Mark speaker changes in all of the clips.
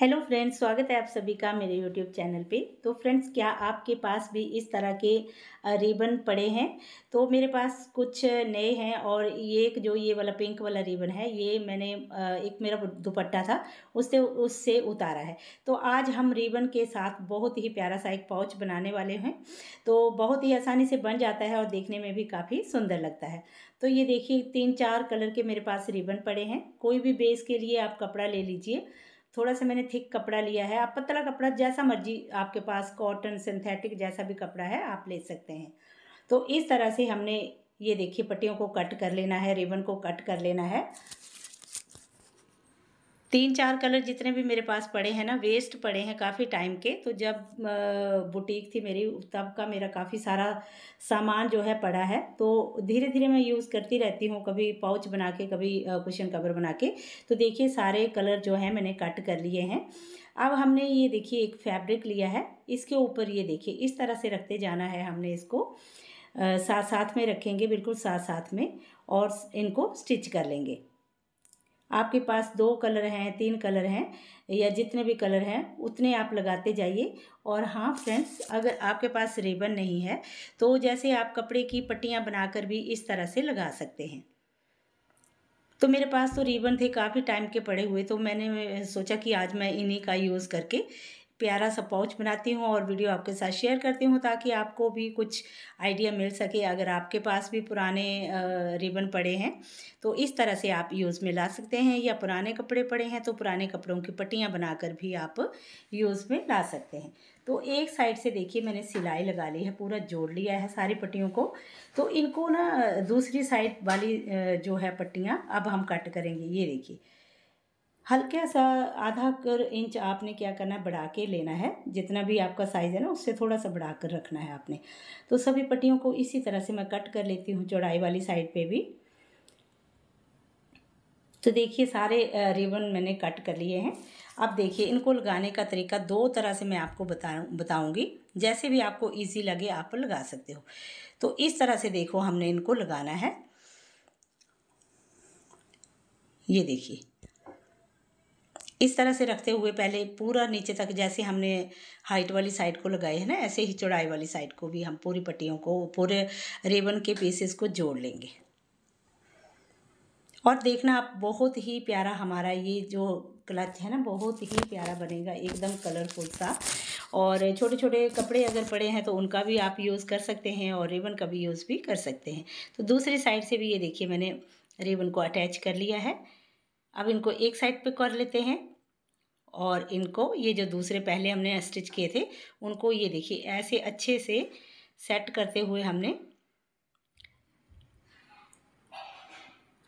Speaker 1: hello friends स्वागत है आप सभी का मेरे यूट्यूब चैनल पे तो फ्रेंड्स क्या आपके पास भी इस तरह के रिबन पड़े हैं तो मेरे पास कुछ नए हैं और ये एक जो ये वाला पिंक वाला रिबन है ये मैंने एक मेरा दुपट्टा था उससे उससे उतारा है तो आज हम रिबन के साथ बहुत ही प्यारा सा एक पाउच बनाने वाले हैं तो बहुत ही आसानी से बन जाता है और देखने में भी काफ़ी सुंदर लगता है तो ये देखिए तीन चार कलर के मेरे पास रिबन पड़े हैं कोई भी बेस के लिए आप कपड़ा ले लीजिए थोड़ा सा मैंने थिक कपड़ा लिया है आप पतला कपड़ा जैसा मर्जी आपके पास कॉटन सिंथेटिक जैसा भी कपड़ा है आप ले सकते हैं तो इस तरह से हमने ये देखिए पट्टियों को कट कर लेना है रिबन को कट कर लेना है तीन चार कलर जितने भी मेरे पास पड़े हैं ना वेस्ट पड़े हैं काफ़ी टाइम के तो जब बुटीक थी मेरी तब का मेरा काफ़ी सारा सामान जो है पड़ा है तो धीरे धीरे मैं यूज़ करती रहती हूँ कभी पाउच बना के कभी कुशन कवर बना के तो देखिए सारे कलर जो है मैंने कट कर लिए हैं अब हमने ये देखिए एक फैब्रिक लिया है इसके ऊपर ये देखिए इस तरह से रखते जाना है हमने इसको साथ साथ में रखेंगे बिल्कुल साथ साथ में और इनको स्टिच कर लेंगे आपके पास दो कलर हैं तीन कलर हैं या जितने भी कलर हैं उतने आप लगाते जाइए और हाँ फ्रेंड्स अगर आपके पास रिबन नहीं है तो जैसे आप कपड़े की पट्टियाँ बनाकर भी इस तरह से लगा सकते हैं तो मेरे पास तो रिबन थे काफ़ी टाइम के पड़े हुए तो मैंने सोचा कि आज मैं इन्हीं का यूज़ करके प्यारा सा पाउच बनाती हूँ और वीडियो आपके साथ शेयर करती हूँ ताकि आपको भी कुछ आइडिया मिल सके अगर आपके पास भी पुराने रिबन पड़े हैं तो इस तरह से आप यूज़ में ला सकते हैं या पुराने कपड़े पड़े हैं तो पुराने कपड़ों की पट्टियाँ बनाकर भी आप यूज़ में ला सकते हैं तो एक साइड से देखिए मैंने सिलाई लगा ली है पूरा जोड़ लिया है सारी पट्टियों को तो इनको ना दूसरी साइड वाली जो है पट्टियाँ अब हम कट करेंगे ये देखिए हल्का सा आधा कर इंच आपने क्या करना है बढ़ा के लेना है जितना भी आपका साइज़ है ना उससे थोड़ा सा बढ़ा कर रखना है आपने तो सभी पट्टियों को इसी तरह से मैं कट कर लेती हूँ चौड़ाई वाली साइड पे भी तो देखिए सारे रिबन मैंने कट कर लिए हैं अब देखिए इनको लगाने का तरीका दो तरह से मैं आपको बता बताऊँगी जैसे भी आपको ईजी लगे आप लगा सकते हो तो इस तरह से देखो हमने इनको लगाना है ये देखिए इस तरह से रखते हुए पहले पूरा नीचे तक जैसे हमने हाइट वाली साइड को लगाए हैं ना ऐसे ही चौड़ाई वाली साइड को भी हम पूरी पट्टियों को पूरे रेबन के पीसेस को जोड़ लेंगे और देखना आप बहुत ही प्यारा हमारा ये जो क्लच है ना बहुत ही प्यारा बनेगा एकदम कलरफुल सा और छोटे छोटे कपड़े अगर पड़े हैं तो उनका भी आप यूज़ कर सकते हैं और रेबन का भी यूज़ भी कर सकते हैं तो दूसरी साइड से भी ये देखिए मैंने रेबन को अटैच कर लिया है अब इनको एक साइड पे कर लेते हैं और इनको ये जो दूसरे पहले हमने स्टिच किए थे उनको ये देखिए ऐसे अच्छे से सेट करते हुए हमने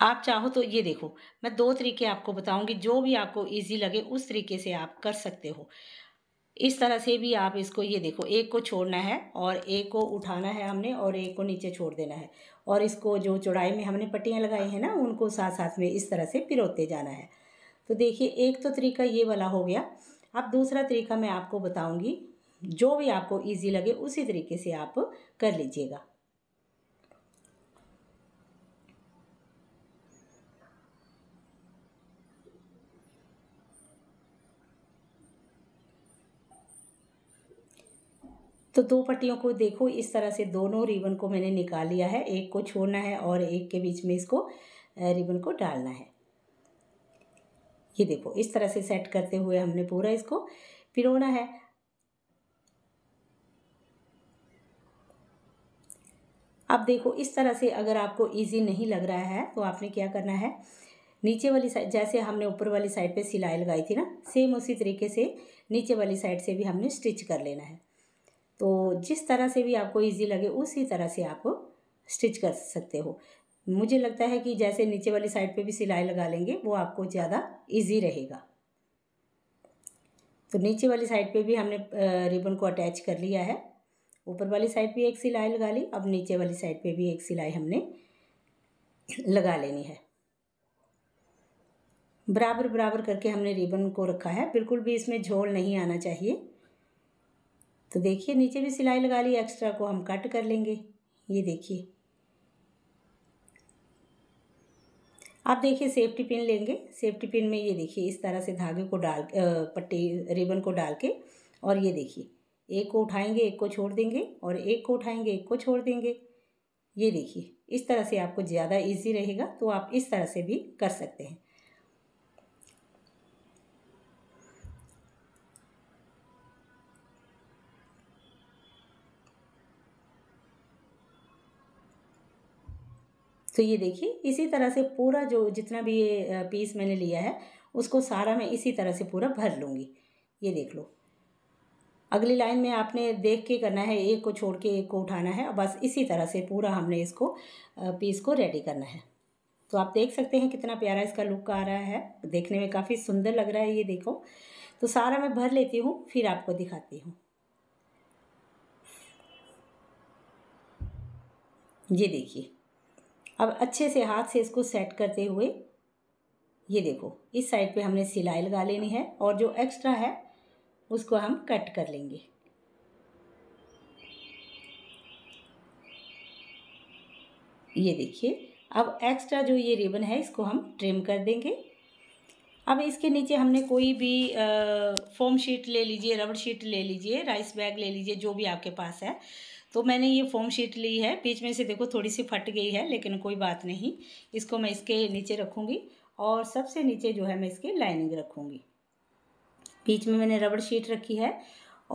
Speaker 1: आप चाहो तो ये देखो मैं दो तरीके आपको बताऊंगी जो भी आपको इजी लगे उस तरीके से आप कर सकते हो इस तरह से भी आप इसको ये देखो एक को छोड़ना है और एक को उठाना है हमने और एक को नीचे छोड़ देना है और इसको जो चौड़ाई में हमने पट्टियाँ लगाई हैं ना उनको साथ साथ में इस तरह से पिरोते जाना है तो देखिए एक तो तरीका ये वाला हो गया अब दूसरा तरीका मैं आपको बताऊँगी जो भी आपको ईजी लगे उसी तरीके से आप कर लीजिएगा तो दो पट्टियों को देखो इस तरह से दोनों रिबन को मैंने निकाल लिया है एक को छोड़ना है और एक के बीच में इसको रिबन को डालना है ये देखो इस तरह से सेट करते हुए हमने पूरा इसको पिरोना है अब देखो इस तरह से अगर आपको इजी नहीं लग रहा है तो आपने क्या करना है नीचे वाली साइड जैसे हमने ऊपर वाली साइड पे सिलाई लगाई थी ना सेम उसी तरीके से नीचे वाली साइड से भी हमने स्टिच कर लेना है तो जिस तरह से भी आपको ईजी लगे उसी तरह से आप स्टिच कर सकते हो मुझे लगता है कि जैसे नीचे वाली साइड पे भी सिलाई लगा लेंगे वो आपको ज़्यादा इजी रहेगा तो नीचे वाली साइड पे भी हमने रिबन को अटैच कर लिया है ऊपर वाली साइड पर एक सिलाई लगा ली अब नीचे वाली साइड पे भी एक सिलाई हमने लगा लेनी है बराबर बराबर करके हमने रिबन को रखा है बिल्कुल भी इसमें झोल नहीं आना चाहिए तो देखिए नीचे भी सिलाई लगा ली एक्स्ट्रा को हम कट कर लेंगे ये देखिए आप देखिए सेफ्टी पिन लेंगे सेफ्टी पिन में ये देखिए इस तरह से धागे को डाल पट्टी रिबन को डाल के और ये देखिए एक को उठाएंगे एक को छोड़ देंगे और एक को उठाएंगे एक को छोड़ देंगे ये देखिए इस तरह से आपको ज़्यादा इजी रहेगा तो आप इस तरह से भी कर सकते हैं तो ये देखिए इसी तरह से पूरा जो जितना भी ये पीस मैंने लिया है उसको सारा मैं इसी तरह से पूरा भर लूँगी ये देख लो अगली लाइन में आपने देख के करना है एक को छोड़ के एक को उठाना है और बस इसी तरह से पूरा हमने इसको पीस को रेडी करना है तो आप देख सकते हैं कितना प्यारा इसका लुक आ रहा है देखने में काफ़ी सुंदर लग रहा है ये देखो तो सारा मैं भर लेती हूँ फिर आपको दिखाती हूँ ये देखिए अब अच्छे से हाथ से इसको सेट करते हुए ये देखो इस साइड पे हमने सिलाई लगा लेनी है और जो एक्स्ट्रा है उसको हम कट कर लेंगे ये देखिए अब एक्स्ट्रा जो ये रिबन है इसको हम ट्रिम कर देंगे अब इसके नीचे हमने कोई भी फोम शीट ले लीजिए रबड़ शीट ले लीजिए राइस बैग ले लीजिए जो भी आपके पास है तो मैंने ये फोम शीट ली है बीच में से देखो थोड़ी सी फट गई है लेकिन कोई बात नहीं इसको मैं इसके नीचे रखूँगी और सबसे नीचे जो है मैं इसकी लाइनिंग रखूँगी बीच में मैंने रबड़ शीट रखी है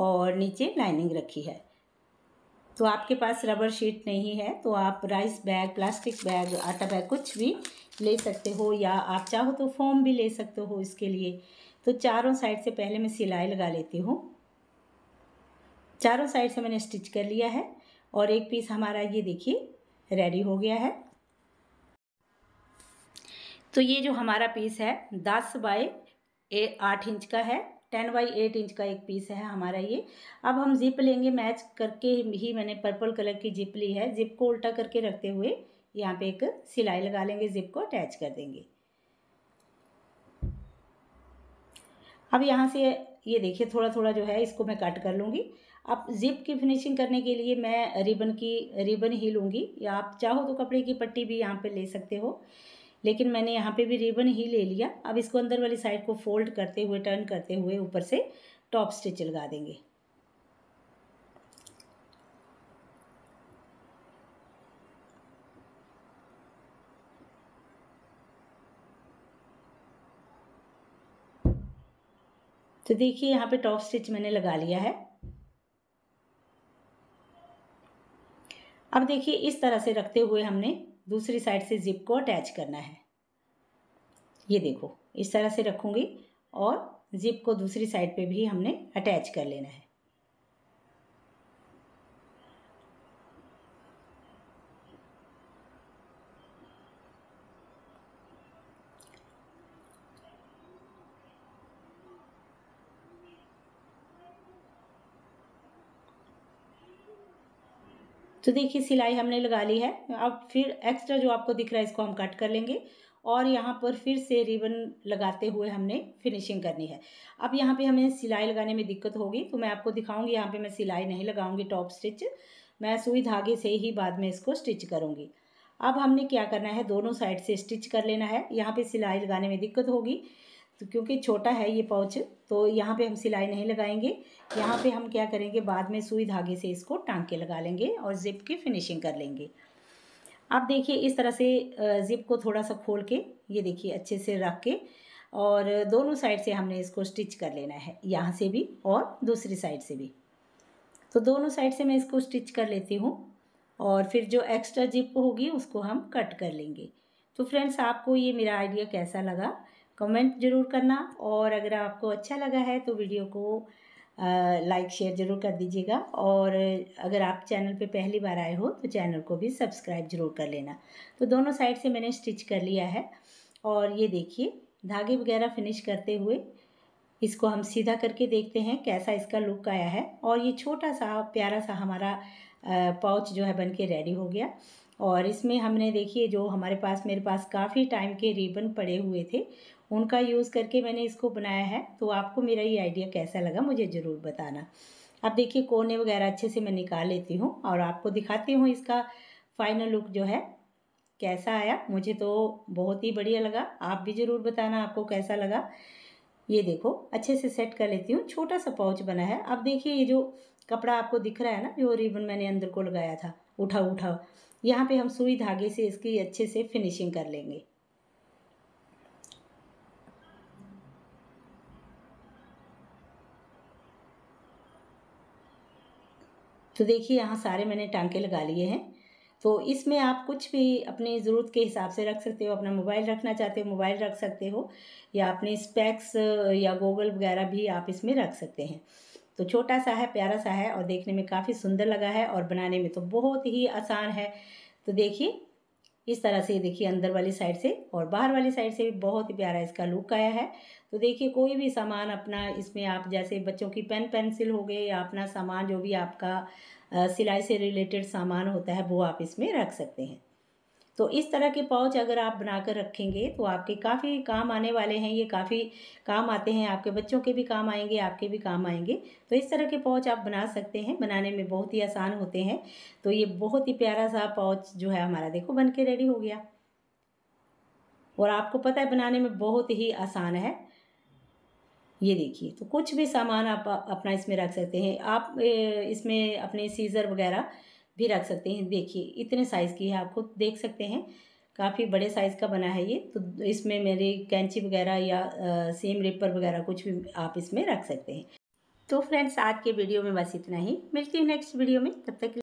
Speaker 1: और नीचे लाइनिंग रखी है तो आपके पास रबर शीट नहीं है तो आप राइस बैग प्लास्टिक बैग आटा बैग कुछ भी ले सकते हो या आप चाहो तो फॉर्म भी ले सकते हो इसके लिए तो चारों साइड से पहले मैं सिलाई लगा लेती हूँ चारों साइड से मैंने स्टिच कर लिया है और एक पीस हमारा ये देखिए रेडी हो गया है तो ये जो हमारा पीस है दस बाई आठ इंच का है टेन बाई एट इंच का एक पीस है हमारा ये अब हम जिप लेंगे मैच करके ही मैंने पर्पल कलर की जिप ली है जिप को उल्टा करके रखते हुए यहाँ पे एक सिलाई लगा लेंगे जिप को अटैच कर देंगे अब यहाँ से ये देखिए थोड़ा थोड़ा जो है इसको मैं कट कर लूँगी अब जिप की फिनिशिंग करने के लिए मैं रिबन की रिबन ही लूँगी या आप चाहो तो कपड़े की पट्टी भी यहाँ पर ले सकते हो लेकिन मैंने यहाँ पे भी रिबन ही ले लिया अब इसको अंदर वाली साइड को फोल्ड करते हुए टर्न करते हुए ऊपर से टॉप स्टिच लगा देंगे तो देखिए यहाँ पे टॉप स्टिच मैंने लगा लिया है अब देखिए इस तरह से रखते हुए हमने दूसरी साइड से जिप को अटैच करना है ये देखो इस तरह से रखूँगी और जिप को दूसरी साइड पे भी हमने अटैच कर लेना है तो देखिए सिलाई हमने लगा ली है अब फिर एक्स्ट्रा जो आपको दिख रहा है इसको हम कट कर लेंगे और यहाँ पर फिर से रिबन लगाते हुए हमने फिनिशिंग करनी है अब यहाँ पे हमें सिलाई लगाने में दिक्कत होगी तो मैं आपको दिखाऊंगी यहाँ पे मैं सिलाई नहीं लगाऊंगी टॉप स्टिच मैं सुई धागे से ही बाद में इसको स्टिच करूँगी अब हमने क्या करना है दोनों साइड से स्टिच कर लेना है यहाँ पर सिलाई लगाने में दिक्कत होगी तो क्योंकि छोटा है ये पाउच तो यहाँ पे हम सिलाई नहीं लगाएंगे यहाँ पे हम क्या करेंगे बाद में सुई धागे से इसको टांग के लगा लेंगे और जिप की फिनिशिंग कर लेंगे आप देखिए इस तरह से जिप को थोड़ा सा खोल के ये देखिए अच्छे से रख के और दोनों साइड से हमने इसको स्टिच कर लेना है यहाँ से भी और दूसरी साइड से भी तो दोनों साइड से मैं इसको स्टिच कर लेती हूँ और फिर जो एक्स्ट्रा जिप होगी उसको हम कट कर लेंगे तो फ्रेंड्स आपको ये मेरा आइडिया कैसा लगा कमेंट ज़रूर करना और अगर आपको अच्छा लगा है तो वीडियो को लाइक शेयर ज़रूर कर दीजिएगा और अगर आप चैनल पे पहली बार आए हो तो चैनल को भी सब्सक्राइब ज़रूर कर लेना तो दोनों साइड से मैंने स्टिच कर लिया है और ये देखिए धागे वगैरह फिनिश करते हुए इसको हम सीधा करके देखते हैं कैसा इसका लुक आया है और ये छोटा सा प्यारा सा हमारा पाउच जो है बन के रेडी हो गया और इसमें हमने देखिए जो हमारे पास मेरे पास काफ़ी टाइम के रिबन पड़े हुए थे उनका यूज़ करके मैंने इसको बनाया है तो आपको मेरा ये आइडिया कैसा लगा मुझे ज़रूर बताना अब देखिए कोने वगैरह अच्छे से मैं निकाल लेती हूँ और आपको दिखाती हूँ इसका फाइनल लुक जो है कैसा आया मुझे तो बहुत ही बढ़िया लगा आप भी ज़रूर बताना आपको कैसा लगा ये देखो अच्छे से सेट कर लेती हूँ छोटा सा पाउच बना है अब देखिए ये जो कपड़ा आपको दिख रहा है ना जो रिबन मैंने अंदर को लगाया था उठा उठा यहाँ पे हम सुई धागे से इसकी अच्छे से फिनिशिंग कर लेंगे तो देखिए यहाँ सारे मैंने टांके लगा लिए हैं तो इसमें आप कुछ भी अपनी ज़रूरत के हिसाब से रख सकते हो अपना मोबाइल रखना चाहते हो मोबाइल रख सकते हो या अपने स्पैक्स या गोगल वगैरह भी आप इसमें रख सकते हैं तो छोटा सा है प्यारा सा है और देखने में काफ़ी सुंदर लगा है और बनाने में तो बहुत ही आसान है तो देखिए इस तरह से देखिए अंदर वाली साइड से और बाहर वाली साइड से भी बहुत ही प्यारा इसका लुक आया है तो देखिए कोई भी सामान अपना इसमें आप जैसे बच्चों की पेन पेंसिल हो गए या अपना सामान जो भी आपका सिलाई से रिलेटेड सामान होता है वो आप इसमें रख सकते हैं तो इस तरह के पाउच अगर आप बनाकर रखेंगे तो आपके काफ़ी काम आने वाले हैं ये काफ़ी काम आते हैं आपके बच्चों के भी काम आएंगे आपके भी काम आएंगे तो इस तरह के पाउच आप बना सकते हैं बनाने में बहुत ही आसान होते हैं तो ये बहुत ही प्यारा सा पाउच जो है हमारा देखो बन के रेडी हो गया और आपको पता है बनाने में बहुत ही आसान है ये देखिए तो कुछ भी सामान आप अपना इसमें रख सकते हैं आप इसमें अपने सीज़र वगैरह भी रख सकते हैं देखिए इतने साइज़ की है आप खुद देख सकते हैं काफ़ी बड़े साइज़ का बना है ये तो इसमें मेरी कैंची वगैरह या आ, सेम रेपर वगैरह कुछ भी आप इसमें रख सकते हैं तो फ्रेंड्स आज के वीडियो में बस इतना ही मिलती हूँ नेक्स्ट वीडियो में तब तक